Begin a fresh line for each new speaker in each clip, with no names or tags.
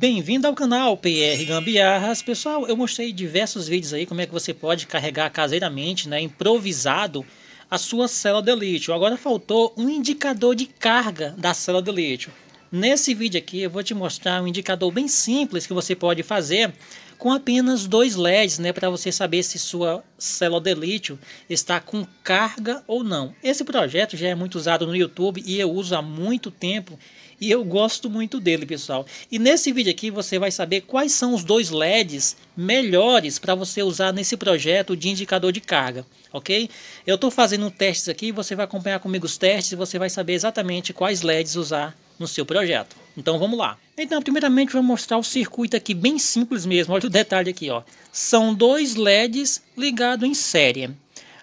Bem-vindo ao canal PR Gambiarras. Pessoal, eu mostrei diversos vídeos aí como é que você pode carregar caseiramente, né, improvisado, a sua célula de lítio. Agora faltou um indicador de carga da célula de lítio. Nesse vídeo aqui eu vou te mostrar um indicador bem simples que você pode fazer com apenas dois LEDs, né, para você saber se sua célula de lítio está com carga ou não. Esse projeto já é muito usado no YouTube e eu uso há muito tempo e eu gosto muito dele, pessoal. E nesse vídeo aqui você vai saber quais são os dois LEDs melhores para você usar nesse projeto de indicador de carga, ok? Eu estou fazendo testes aqui, você vai acompanhar comigo os testes e você vai saber exatamente quais LEDs usar no seu projeto. Então vamos lá. Então, primeiramente, vou mostrar o circuito aqui bem simples mesmo. Olha o detalhe aqui, ó. São dois LEDs ligados em série.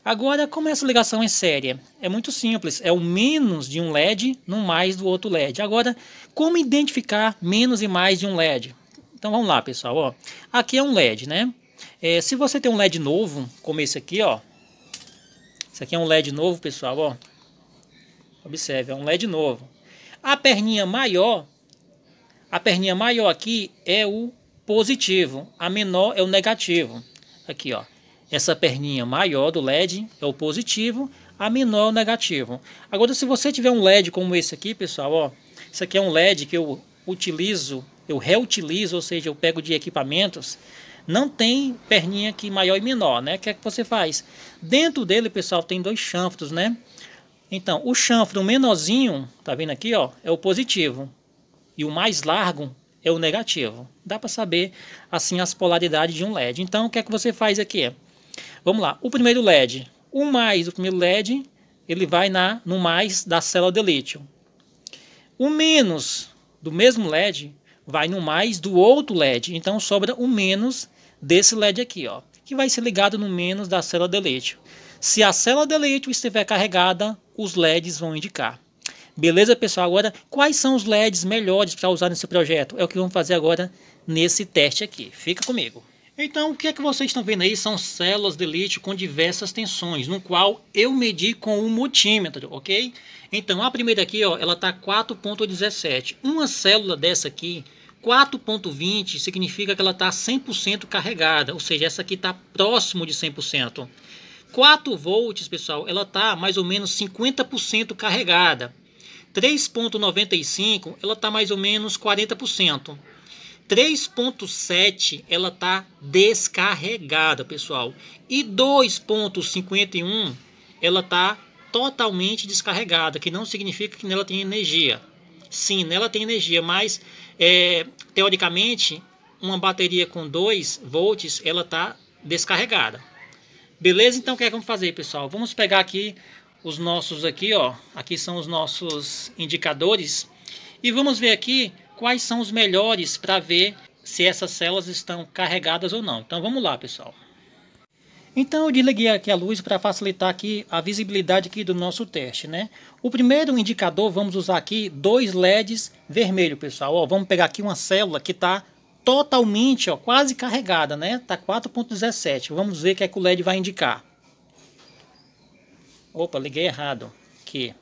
Agora, como essa ligação é séria? É muito simples, é o menos de um LED no mais do outro LED. Agora, como identificar menos e mais de um LED? Então vamos lá, pessoal. Ó, aqui é um LED, né? É, se você tem um LED novo, como esse aqui, ó. Esse aqui é um LED novo, pessoal, ó. Observe, é um LED novo. A perninha maior, a perninha maior aqui é o positivo, a menor é o negativo. Aqui, ó. Essa perninha maior do LED é o positivo, a menor é o negativo. Agora, se você tiver um LED como esse aqui, pessoal, ó, isso aqui é um LED que eu utilizo, eu reutilizo, ou seja, eu pego de equipamentos, não tem perninha aqui maior e menor, né? O que é que você faz? Dentro dele, pessoal, tem dois chanfros, né? Então, o chanfro menorzinho, tá vendo aqui, ó, é o positivo. E o mais largo é o negativo. Dá para saber, assim, as polaridades de um LED. Então, o que é que você faz aqui? Vamos lá. O primeiro LED, o mais, o primeiro LED, ele vai na, no mais da célula de lítio. O menos do mesmo LED vai no mais do outro LED. Então sobra o menos desse LED aqui, ó, que vai ser ligado no menos da célula de lítio. Se a célula de lítio estiver carregada, os LEDs vão indicar. Beleza, pessoal? Agora, quais são os LEDs melhores para usar nesse projeto? É o que vamos fazer agora nesse teste aqui. Fica comigo. Então, o que é que vocês estão vendo aí são células de lítio com diversas tensões, no qual eu medi com o multímetro, ok? Então, a primeira aqui, ó, ela está 4.17. Uma célula dessa aqui, 4.20, significa que ela está 100% carregada, ou seja, essa aqui está próximo de 100%. 4 volts, pessoal, ela está mais ou menos 50% carregada. 3.95, ela está mais ou menos 40%. 3.7 ela tá descarregada, pessoal. E 2.51 ela tá totalmente descarregada, que não significa que nela tem energia. Sim, nela tem energia, mas é, teoricamente uma bateria com 2 volts ela tá descarregada. Beleza? Então o que é que vamos fazer, pessoal? Vamos pegar aqui os nossos aqui, ó. Aqui são os nossos indicadores e vamos ver aqui quais são os melhores para ver se essas células estão carregadas ou não. Então vamos lá, pessoal. Então eu desliguei aqui a luz para facilitar aqui a visibilidade aqui do nosso teste, né? O primeiro indicador, vamos usar aqui dois LEDs vermelhos, pessoal. Ó, vamos pegar aqui uma célula que está totalmente, ó, quase carregada, né? Tá 4.17. Vamos ver o que é que o LED vai indicar. Opa, liguei errado. Aqui.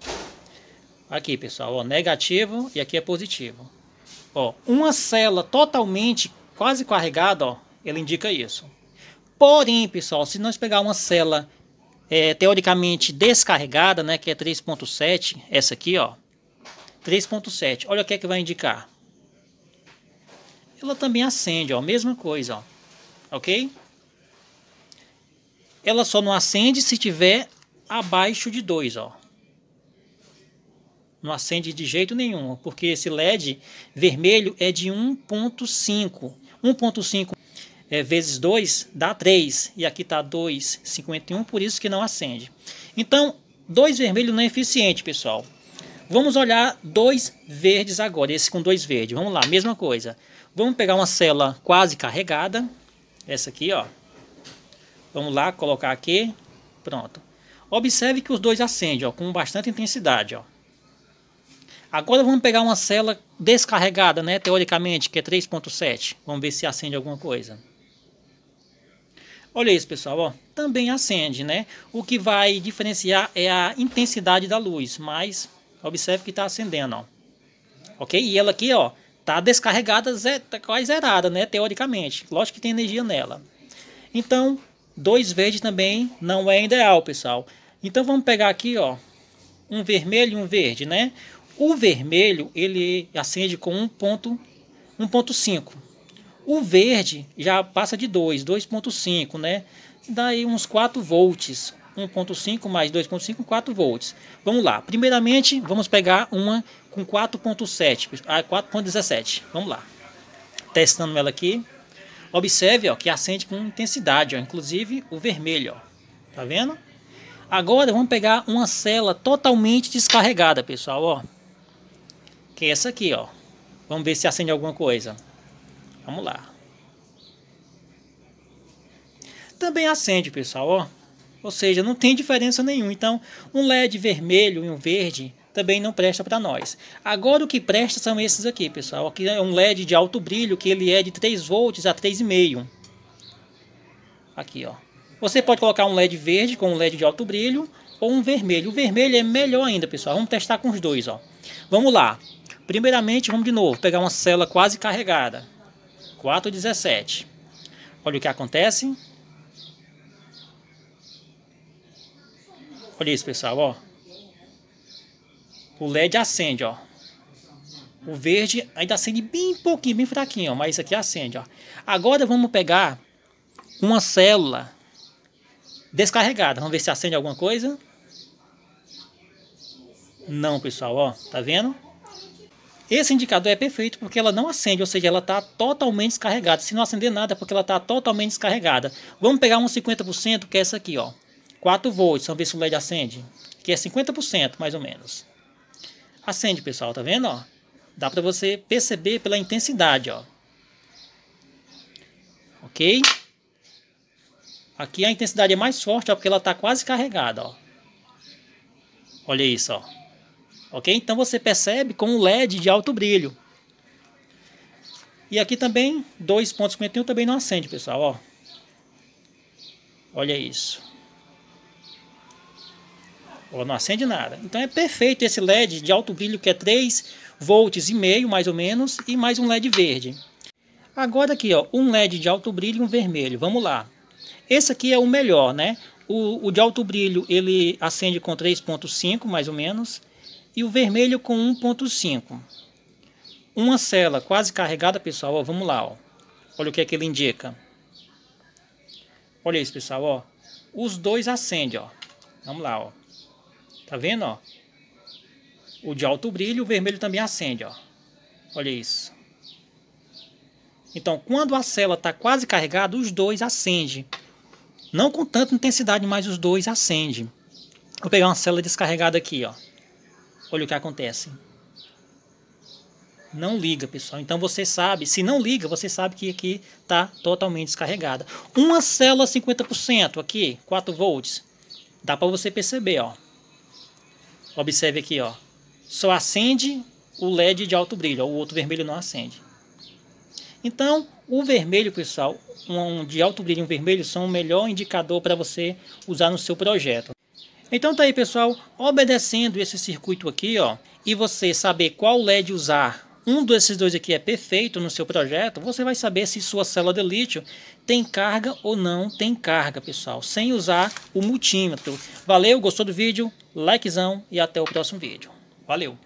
Aqui, pessoal, ó, negativo e aqui é positivo. Ó, uma célula totalmente quase carregada, ó, ela indica isso. Porém, pessoal, se nós pegar uma célula é, teoricamente descarregada, né, que é 3.7, essa aqui, ó, 3.7, olha o que é que vai indicar. Ela também acende, ó, mesma coisa, ó, ok? Ela só não acende se tiver abaixo de 2, ó não acende de jeito nenhum, porque esse LED vermelho é de 1.5. 1.5 é, vezes 2 dá 3, e aqui está 2,51, por isso que não acende. Então, 2 vermelho não é eficiente, pessoal. Vamos olhar dois verdes agora, esse com dois verdes. Vamos lá, mesma coisa. Vamos pegar uma célula quase carregada, essa aqui, ó. Vamos lá, colocar aqui, pronto. Observe que os dois acendem, ó, com bastante intensidade, ó. Agora vamos pegar uma célula descarregada, né, teoricamente, que é 3.7. Vamos ver se acende alguma coisa. Olha isso, pessoal, ó. também acende, né? O que vai diferenciar é a intensidade da luz, mas observe que está acendendo, ó. Ok? E ela aqui, ó, tá descarregada, tá quase zerada, né, teoricamente. Lógico que tem energia nela. Então, dois verde também não é ideal, pessoal. Então, vamos pegar aqui, ó, um vermelho e um verde, né? O vermelho ele acende com 1.5. O verde já passa de 2, 2.5, né? Daí uns 4 volts. 1.5 mais 2.5, 4 volts. Vamos lá. Primeiramente, vamos pegar uma com 4.7, 4.17. Ah, vamos lá. Testando ela aqui. Observe, ó, que acende com intensidade, ó, inclusive o vermelho, ó. Tá vendo? Agora vamos pegar uma cela totalmente descarregada, pessoal, ó. Que é essa aqui, ó. Vamos ver se acende alguma coisa. Vamos lá. Também acende, pessoal, ó. Ou seja, não tem diferença nenhuma. Então, um LED vermelho e um verde também não presta para nós. Agora o que presta são esses aqui, pessoal. Aqui é um LED de alto brilho, que ele é de 3 volts a 3,5. Aqui, ó. Você pode colocar um LED verde com um LED de alto brilho ou um vermelho. O vermelho é melhor ainda, pessoal. Vamos testar com os dois, ó. Vamos lá. Primeiramente, vamos de novo pegar uma célula quase carregada. 4,17. Olha o que acontece. Olha isso, pessoal, ó. O LED acende, ó. O verde ainda acende bem pouquinho, bem fraquinho, ó, mas isso aqui acende, ó. Agora vamos pegar uma célula descarregada. Vamos ver se acende alguma coisa. Não, pessoal, ó. Tá vendo? Esse indicador é perfeito porque ela não acende, ou seja, ela está totalmente descarregada. Se não acender nada é porque ela está totalmente descarregada. Vamos pegar uns 50%, que é essa aqui, ó. 4 volts, vamos ver se o LED acende. Que é 50% mais ou menos. Acende, pessoal, tá vendo, ó? Dá para você perceber pela intensidade, ó. Ok? Aqui a intensidade é mais forte, ó, porque ela está quase carregada, ó. Olha isso, ó ok? Então você percebe com um LED de alto brilho. E aqui também, 2.51 também não acende, pessoal, ó. Olha isso. Ó, não acende nada. Então é perfeito esse LED de alto brilho que é 3,5 volts e meio, mais ou menos, e mais um LED verde. Agora aqui, ó, um LED de alto brilho e um vermelho. Vamos lá. Esse aqui é o melhor, né? O, o de alto brilho, ele acende com 3.5, mais ou menos e o vermelho com 1.5. Uma célula quase carregada, pessoal, ó, vamos lá, ó. Olha o que é que ele indica. Olha isso, pessoal, ó. Os dois acendem, ó. Vamos lá, ó. Tá vendo, ó? O de alto brilho, o vermelho também acende, ó. Olha isso. Então, quando a célula está quase carregada, os dois acendem. Não com tanta intensidade, mas os dois acendem. Vou pegar uma célula descarregada aqui, ó. Olha o que acontece. Não liga, pessoal. Então você sabe, se não liga, você sabe que aqui está totalmente descarregada. Uma célula 50% aqui, 4 volts. Dá para você perceber, ó. Observe aqui, ó. Só acende o LED de alto brilho, ó. o outro vermelho não acende. Então, o vermelho, pessoal, um de alto brilho e um vermelho são o melhor indicador para você usar no seu projeto. Então tá aí, pessoal, obedecendo esse circuito aqui, ó, e você saber qual LED usar um desses dois aqui é perfeito no seu projeto, você vai saber se sua célula de lítio tem carga ou não tem carga, pessoal, sem usar o multímetro. Valeu, gostou do vídeo? Likezão e até o próximo vídeo. Valeu!